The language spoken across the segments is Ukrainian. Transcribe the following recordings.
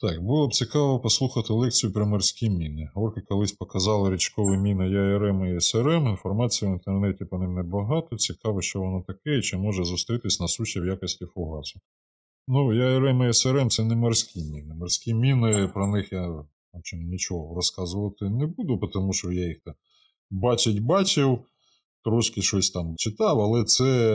Так, було б цікаво послухати лекцію про морські міни. Орки колись показали річкові міни ЯРМ і СРМ. Інформації в інтернеті по ним небагато. Цікаво, що воно таке і чи може зустрітись на суші в якості фугасу. Ну, ЯРМ і СРМ це не морські міни. Морські міни, про них я в нічого розказувати не буду, тому що я їх бачить-бачив, трошки щось там читав, але це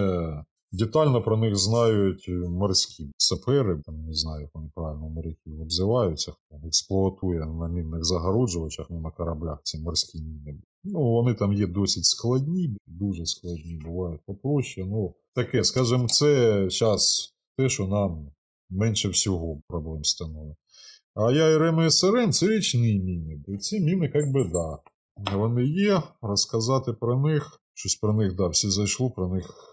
Детально про них знають е, морські сапери, там не знаю, як вони правильно моряків обзиваються, хто експлуатує на мінних загороджувачах, не на кораблях ці морські міни. Ну, вони там є досить складні, дуже складні бувають попроще. Ну, таке, скажімо, це зараз те, що нам менше всього проблем становить. А я і Рим-СРН це річні міни. І ці міни, як би, да. Вони є. Розказати про них, щось про них, да, всі зайшло, про них.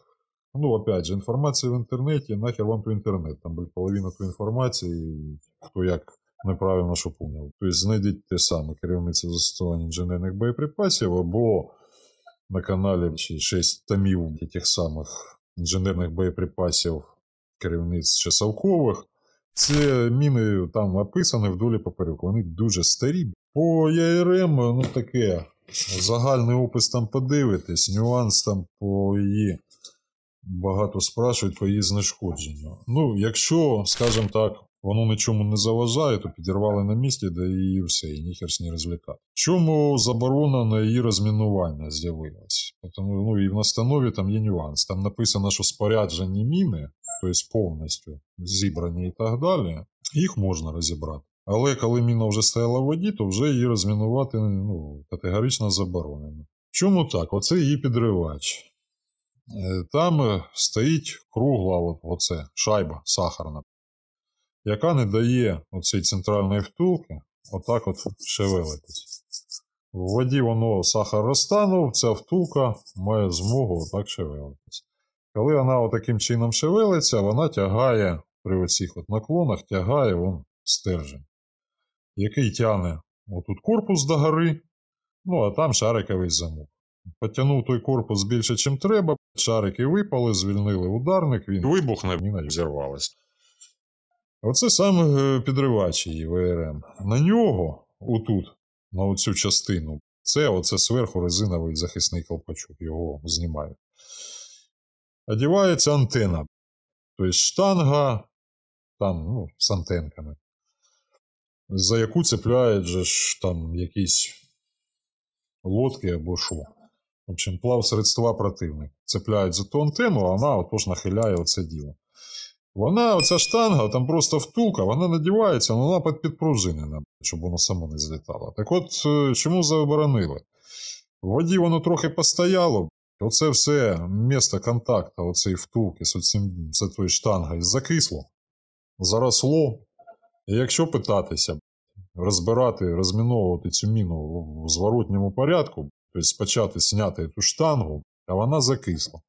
Ну, опять же, інформація в інтернеті, нахер вам то інтернет, Там, блядь, половина той информації, хто як неправильно що поняв. Тобто знайдіть те саме керівниця застосування інженерних боєприпасів або на каналі 6 томів тих самих інженерних боєприпасів керівниць часовкових. Це міни там описані вдолі поперек. Вони дуже старі. По ЯРМ, ну таке, загальний опис там подивитись, нюанс там по її багато спрашують про її знешкодження. Ну, якщо, скажімо так, воно нічому не заважає, то підірвали на місці, де її все, і ніхер не розвлікати. Чому заборона на її розмінування з'явилась? Тому ну, і в настанові там є нюанс. Там написано, що споряджені міни, тобто повністю зібрані і так далі, їх можна розібрати. Але коли міна вже стояла в воді, то вже її розмінувати ну, категорично заборонено. Чому так? Оце її підривач. Е, там е, стоїть кругла оце, шайба сахарна, яка не дає оцій центральної втулки отак от шевелитись. В воді воно сахар розтанув, ця втулка має змогу отак шевелитись. Коли вона таким чином шевелиться, вона тягає при оцих от наклонах, тягає вон стержень, який тягне отут корпус догори, ну а там шариковий замок. Потягнув той корпус більше, чим треба, Шарики випали, звільнили ударник, він вибухне, міна взірвалась. Оце саме е, підривач її ВРМ. На нього, отут, на оцю частину, це оце зверху резиновий захисний колпачок, його знімають. Одівається антена. Тобто штанга там, ну, з антенками, за яку цепляють же ж там якісь лодки або що. В плав плавсредства противник. Цепляють за тон тему, а вона отож нахиляє оце діло. Вона, оця штанга, там просто втулка, вона надівається, але вона підпружинена, щоб воно само не злітало. Так от е, чому заборонили? В воді воно трохи постояло, оце все місто контакту, оцей втулки з оцим, штангою закисло, заросло. І якщо питатися, розбирати, розміновувати цю міну в зворотньому порядку, спочатку зняти цю штангу, а вона закисла.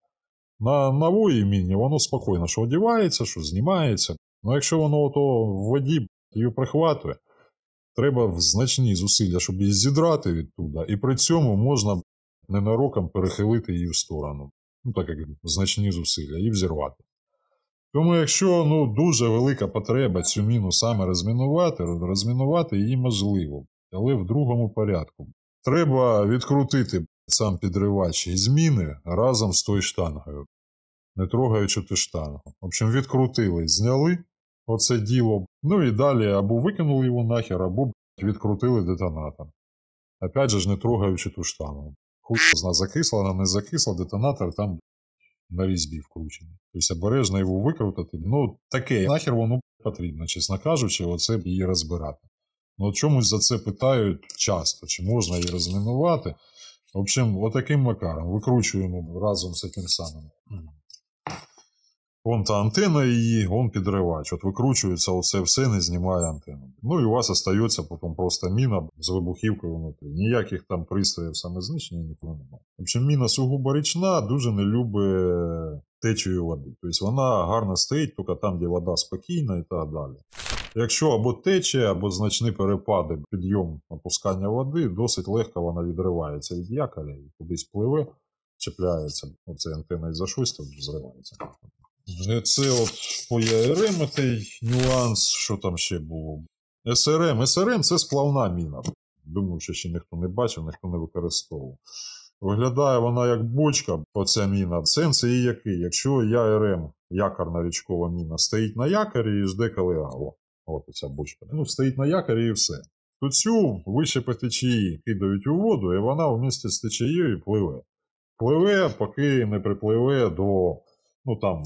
На нової міні воно спокійно, що одівається, що знімається. Ну якщо воно ото в воді її прихватує, треба в значні зусилля, щоб її зідрати відтуда, і при цьому можна ненароком перехилити її в сторону. Ну, так як значні зусилля, і взірвати. Тому, якщо ну, дуже велика потреба цю міну саме розмінувати, розмінувати її можливо, але в другому порядку. Треба відкрутити сам підривач і зміни разом з тою штангою, не трогаючи ту штангу. В общем, відкрутили, зняли оце діло, ну і далі або викинули його нахер, або відкрутили детонатор. Опять же, ж не трогаючи ту штангу. Хуй вона закисла, вона не закисла, детонатор там на різьбі вкручений. Тобто обережно його викрутити. Ну таке нахер воно потрібно, чесно кажучи, оце її розбирати. Ну, чомусь за це питають часто, чи можна її розмінувати. В общем, отаким макаром викручуємо разом з таким самим. Вон та антенна її, он підривач. От викручується оце все, не знімає антенну. Ну і у вас остається потім просто міна з вибухівкою внутрі. Ніяких там пристроїв знищення ніколи немає. В общем, міна сугубо річна, дуже не любить течію води. Тобто вона гарно стоїть, тільки там, де вода спокійна і так далі. Якщо або течія, або значні перепади, підйом опускання води, досить легко вона відривається від якоря і кудись пливе, чіпляється. Оце антенна і за щось там зривається. Це от по ЯРМ цей нюанс, що там ще було. СРМ. СРМ це сплавна міна. Думаю, що ще ніхто не бачив, ніхто не використовував. Виглядає вона як бочка, оця міна. Сенс її який? Якщо ЯРМ, якорна річкова міна, стоїть на якорі і жде калигалу. От оця бочка. Ну, стоїть на якорі і все. То цю вище по течії кидають у воду, і вона в місті з течією пливе. Пливе, поки не припливе до ну там,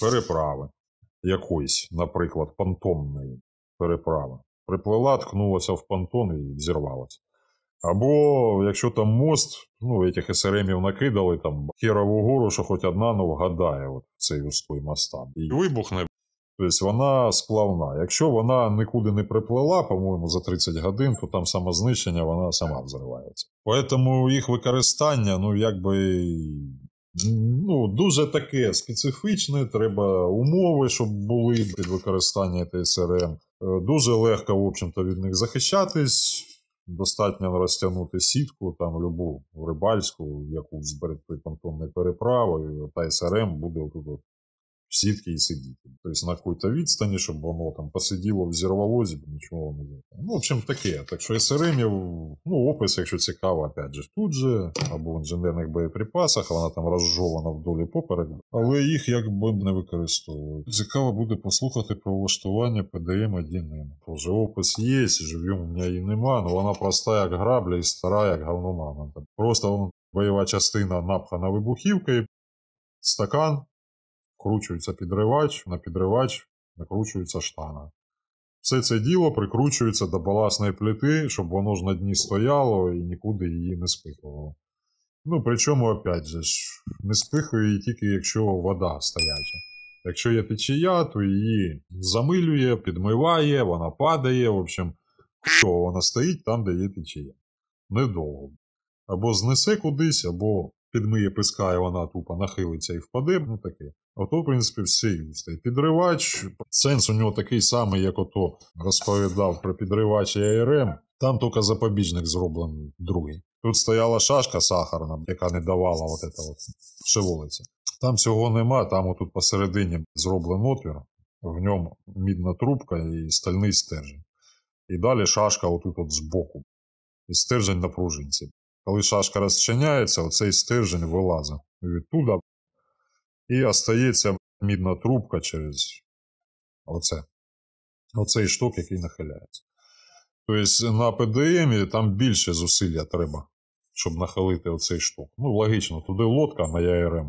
переправи якоїсь, наприклад, понтонної переправи. Приплила, ткнулася в понтон і зірвалася. Або якщо там мост, ну, цих СРМів накидали, там Кірову гору, що хоч одна ну, вгадає от, цей устой моста. І вибухне. Тобто вона сплавна. Якщо вона нікуди не приплила, по-моєму, за 30 годин, то там самознищення вона сама взривається. Тому їх використання, ну якби. Ну, дуже таке специфічне, треба умови, щоб були під використання ТСРМ. Е, дуже легко, в общем-то, від них захищатись. Достатньо розтягнути сітку, там любу рибальську, якусь перед приконтонною переправою, та СРМ буде тут в сетке и сидите. Ну, то на какой-то відстані, щоб воно там посиділо взірвалося, зірвалозі, бо нічого не було. Ну, в общем, таке. Так що СРМів, э, ну, опис, якщо цікаво, опять же, тут же, або в інженерних боєприпасах, вона там розжована вдолі і поперек, але їх якби не використовують. Цікаво буде послухати про влаштування ПДМ 1 Вже опис є, жив'ю у мене її нема, але вона проста як грабля і стара, як говномана. Просто вон, бойова частина напхана вибухівкою, стакан вкручується підривач, на підривач накручується штана. Все це діло прикручується до баласної плити, щоб воно ж на дні стояло і нікуди її не спихувало. Ну, причому, опять же, ж, не спихує її тільки якщо вода стояча. Якщо є течія, то її замилює, підмиває, вона падає, в общем, що вона стоїть там, де є течія. Недовго. Або знесе кудись, або підмиє писка, і вона тупо нахилиться і впаде. Ну таке. Ото, в принципі, все юсте. Підривач, сенс у нього такий самий, як ото розповідав про підривач і АРМ. Там тільки запобіжник зроблений другий. Тут стояла шашка сахарна, яка не давала от це от Там цього нема, там отут посередині зроблений отвір, в ньому мідна трубка і стальний стержень. І далі шашка отут от збоку. І стержень на пружинці. Коли шашка розчиняється, оцей стержень вилазить відтуда і остається мідна трубка через оце. оцей шток, який нахиляється. Тобто на ПДМ там більше зусилля треба, щоб нахилити оцей шток. Ну, логічно, туди лодка на ЯРМ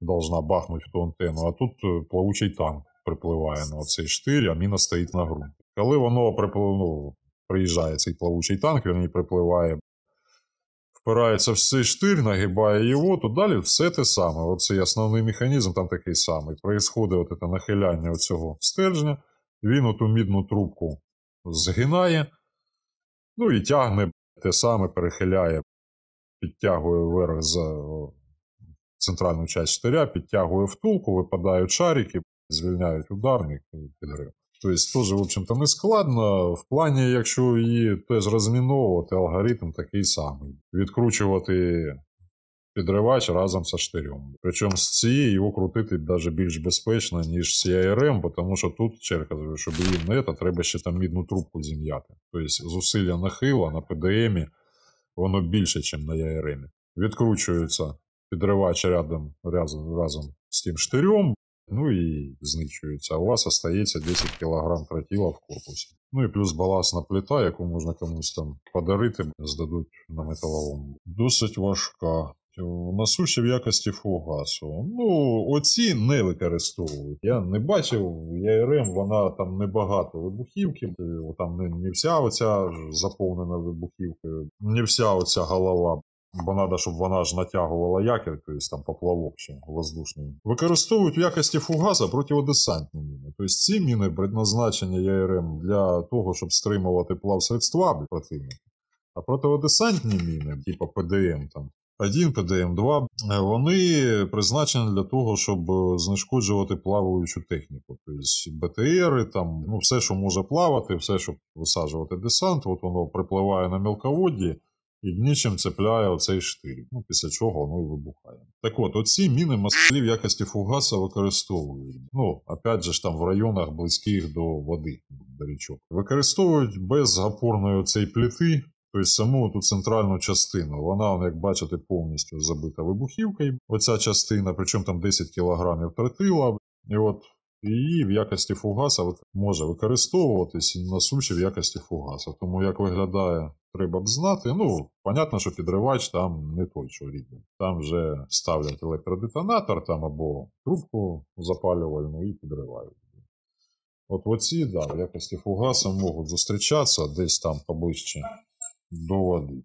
должна бахнути в ту антенну, а тут е, плавучий танк припливає на оцей штир, а міна стоїть на ґрунті. Коли воно припливнуло, приїжджає цей плавучий танк, він і припливає впирається в цей штир, нагибає його, то далі все те саме. Оцей основний механізм там такий самий. Проїсходить от це нахиляння цього стержня, він оту мідну трубку згинає, ну і тягне те саме, перехиляє, підтягує вверх за центральну часть штиря, підтягує втулку, випадають шарики, звільняють ударник і підрив. То есть теж, в общем-то, не складно. В плані, якщо її теж розміновувати, алгоритм такий самий. Відкручувати підривач разом з штирем. Причому з цієї його крутити навіть більш безпечно, ніж з CIRM, тому що тут черга, щоб її не та, треба ще там мідну трубку зім'яти. Тобто зусилля нахила на PDM воно більше, ніж на IRM. Відкручується підривач рядом, разом, разом з тим штирьом. Ну і знищується. А у вас остається 10 кг тротіла в корпусі. Ну і плюс баласна плита, яку можна комусь там подарити, здадуть на металовому. Досить важка. На в якості фугасу. Ну, оці не використовують. Я не бачив, ЯРМ, вона там небагато вибухівки, там не, не вся оця заповнена вибухівкою, не вся оця голова бо треба, щоб вона ж натягувала якір, тобто там поплавок ще воздушний. Використовують в якості фугаса противодесантні міни. Тобто ці міни предназначені ЯРМ для того, щоб стримувати плав средства противника. А противодесантні міни, типу ПДМ, там, 1 ПДМ-2, е, вони призначені для того, щоб е, знешкоджувати плаваючу техніку. Тобто БТРи, там, ну, все, що може плавати, все, що висаджувати десант, от воно припливає на мілководді, і нічим цепляє оцей штиль, ну, після чого воно і вибухає. Так от, оці міни москалі в якості фугаса використовують. Ну, опять же ж там в районах близьких до води, до річок. Використовують без гапорної цієї плити, Тобто саму ту центральну частину, вона, ну, як бачите, повністю забита вибухівкою. Оця частина, причому там 10 кілограмів тротила. І от і в якості фугаса може використовуватись на суші в якості фугаса. Тому як виглядає, треба б знати. Ну, понятно, що підривач там не той, що рідний. Там вже ставлять електродетонатор там або трубку запалювальну і підривають. От оці, да, в якості фугаса можуть зустрічатися десь там поближче до води.